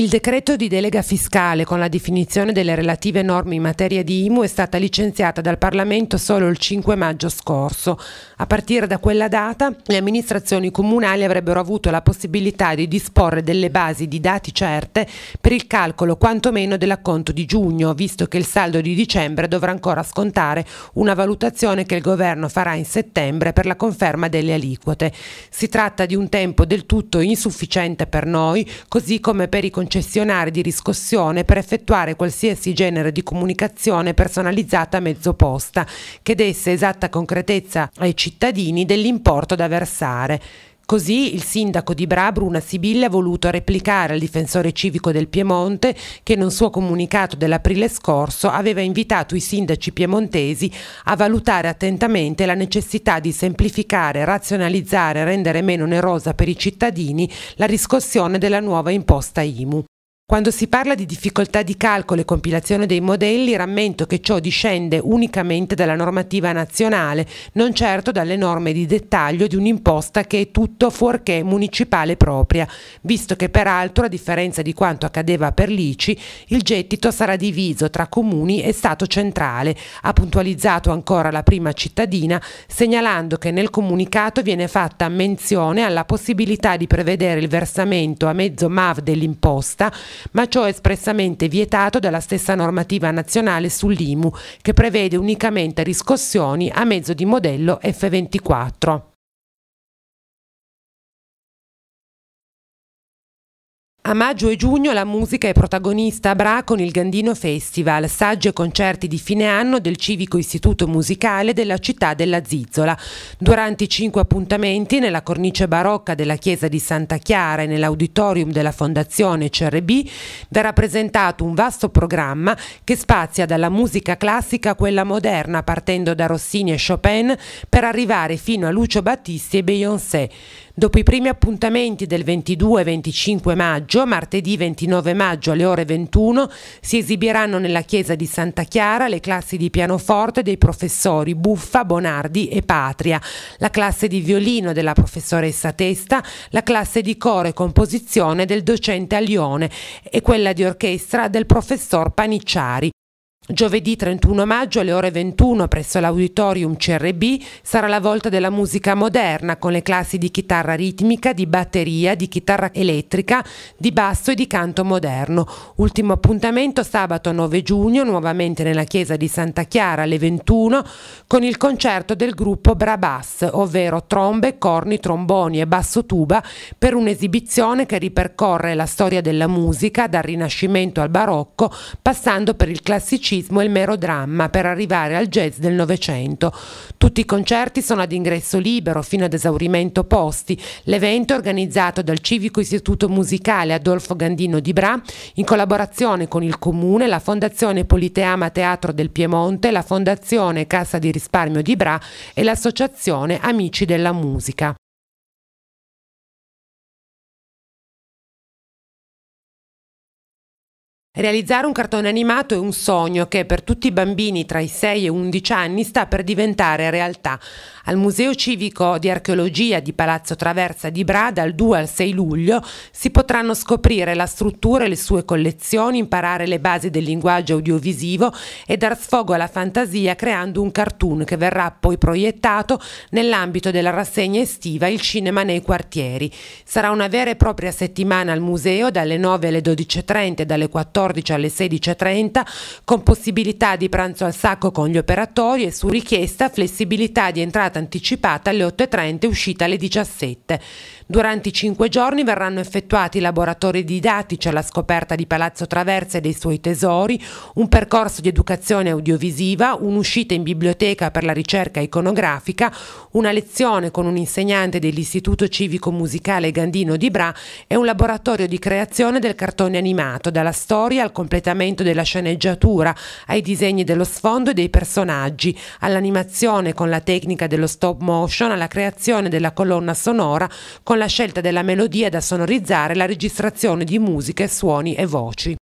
Il decreto di delega fiscale con la definizione delle relative norme in materia di IMU è stata licenziata dal Parlamento solo il 5 maggio scorso. A partire da quella data le amministrazioni comunali avrebbero avuto la possibilità di disporre delle basi di dati certe per il calcolo quantomeno dell'acconto di giugno, visto che il saldo di dicembre dovrà ancora scontare una valutazione che il governo farà in settembre per la conferma delle aliquote. Si tratta di un tempo del tutto insufficiente per noi, così come per i concerti concessionari di riscossione per effettuare qualsiasi genere di comunicazione personalizzata a mezzo posta che desse esatta concretezza ai cittadini dell'importo da versare Così il sindaco di Bra, Bruna Sibilla, ha voluto replicare al difensore civico del Piemonte che in un suo comunicato dell'aprile scorso aveva invitato i sindaci piemontesi a valutare attentamente la necessità di semplificare, razionalizzare e rendere meno onerosa per i cittadini la riscossione della nuova imposta IMU. Quando si parla di difficoltà di calcolo e compilazione dei modelli, rammento che ciò discende unicamente dalla normativa nazionale, non certo dalle norme di dettaglio di un'imposta che è tutto fuorché municipale propria, visto che peraltro, a differenza di quanto accadeva per l'ICI, il gettito sarà diviso tra comuni e Stato centrale, ha puntualizzato ancora la prima cittadina, segnalando che nel comunicato viene fatta menzione alla possibilità di prevedere il versamento a mezzo MAV dell'imposta, ma ciò è espressamente vietato dalla stessa normativa nazionale sull'IMU, che prevede unicamente riscossioni a mezzo di modello F24. A maggio e giugno la musica è protagonista a Bra con il Gandino Festival, saggi e concerti di fine anno del Civico Istituto Musicale della città della Zizzola. Durante i cinque appuntamenti nella cornice barocca della chiesa di Santa Chiara e nell'auditorium della Fondazione CRB verrà presentato un vasto programma che spazia dalla musica classica a quella moderna partendo da Rossini e Chopin per arrivare fino a Lucio Battisti e Beyoncé. Dopo i primi appuntamenti del 22 e 25 maggio maggio, martedì 29 maggio alle ore 21, si esibiranno nella chiesa di Santa Chiara le classi di pianoforte dei professori Buffa, Bonardi e Patria, la classe di violino della professoressa Testa, la classe di coro e composizione del docente Alione e quella di orchestra del professor Panicciari. Giovedì 31 maggio alle ore 21 presso l'Auditorium CRB sarà la volta della musica moderna con le classi di chitarra ritmica, di batteria, di chitarra elettrica, di basso e di canto moderno. Ultimo appuntamento sabato 9 giugno nuovamente nella chiesa di Santa Chiara alle 21 con il concerto del gruppo Brabass, ovvero trombe, corni, tromboni e basso tuba per un'esibizione che ripercorre la storia della musica dal Rinascimento al Barocco passando per il classicismo l'ostracismo e il mero dramma per arrivare al jazz del Novecento. Tutti i concerti sono ad ingresso libero fino ad esaurimento posti. L'evento è organizzato dal Civico Istituto Musicale Adolfo Gandino di Bra in collaborazione con il Comune, la Fondazione Politeama Teatro del Piemonte, la Fondazione Cassa di Risparmio di Bra e l'Associazione Amici della Musica. Realizzare un cartone animato è un sogno che per tutti i bambini tra i 6 e 11 anni sta per diventare realtà. Al Museo Civico di Archeologia di Palazzo Traversa di Bra dal 2 al 6 luglio si potranno scoprire la struttura e le sue collezioni, imparare le basi del linguaggio audiovisivo e dar sfogo alla fantasia creando un cartoon che verrà poi proiettato nell'ambito della rassegna estiva Il cinema nei quartieri. Sarà una vera e propria settimana al museo dalle 9 alle 12.30 e dalle 14 14 alle 16.30 con possibilità di pranzo al sacco con gli operatori e su richiesta flessibilità di entrata anticipata alle 8.30 e uscita alle 17. Durante i cinque giorni verranno effettuati laboratori didattici alla scoperta di Palazzo Traversa e dei suoi tesori, un percorso di educazione audiovisiva, un'uscita in biblioteca per la ricerca iconografica, una lezione con un insegnante dell'Istituto Civico Musicale Gandino di Bra e un laboratorio di creazione del cartone animato, dalla storia storia, al completamento della sceneggiatura, ai disegni dello sfondo e dei personaggi, all'animazione con la tecnica dello stop motion, alla creazione della colonna sonora, con la scelta della melodia da sonorizzare, la registrazione di musiche, suoni e voci.